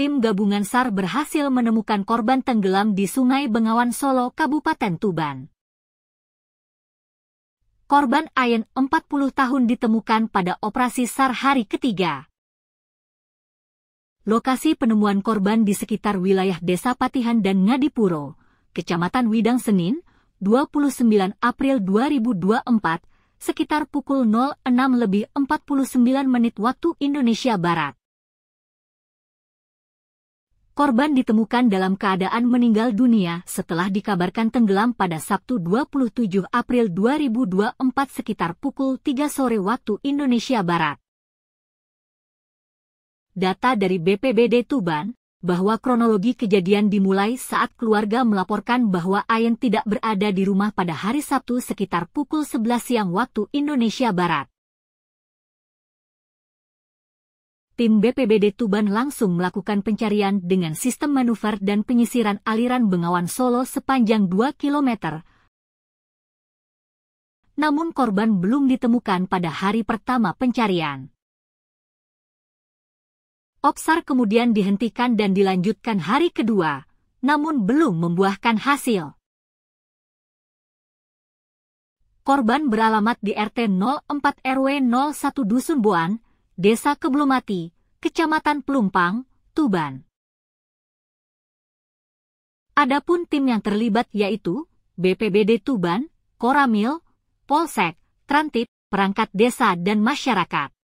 tim gabungan SAR berhasil menemukan korban tenggelam di Sungai Bengawan Solo, Kabupaten Tuban. Korban Ayen 40 tahun ditemukan pada operasi SAR hari ketiga. Lokasi penemuan korban di sekitar wilayah Desa Patihan dan Ngadipuro, Kecamatan Widang Senin, 29 April 2024, sekitar pukul 06.49 menit waktu Indonesia Barat korban ditemukan dalam keadaan meninggal dunia setelah dikabarkan tenggelam pada Sabtu 27 April 2024 sekitar pukul 3 sore waktu Indonesia Barat. Data dari BPBD Tuban, bahwa kronologi kejadian dimulai saat keluarga melaporkan bahwa Ayen tidak berada di rumah pada hari Sabtu sekitar pukul 11 siang waktu Indonesia Barat. tim BPBD Tuban langsung melakukan pencarian dengan sistem manuver dan penyisiran aliran Bengawan Solo sepanjang 2 km. Namun korban belum ditemukan pada hari pertama pencarian. Opsar kemudian dihentikan dan dilanjutkan hari kedua, namun belum membuahkan hasil. Korban beralamat di RT 04 RW 01 Dusun Buan, Desa Keblumati, Kecamatan Pelumpang, Tuban. Adapun tim yang terlibat yaitu BPBD Tuban, Koramil, Polsek, Trantip, perangkat desa dan masyarakat.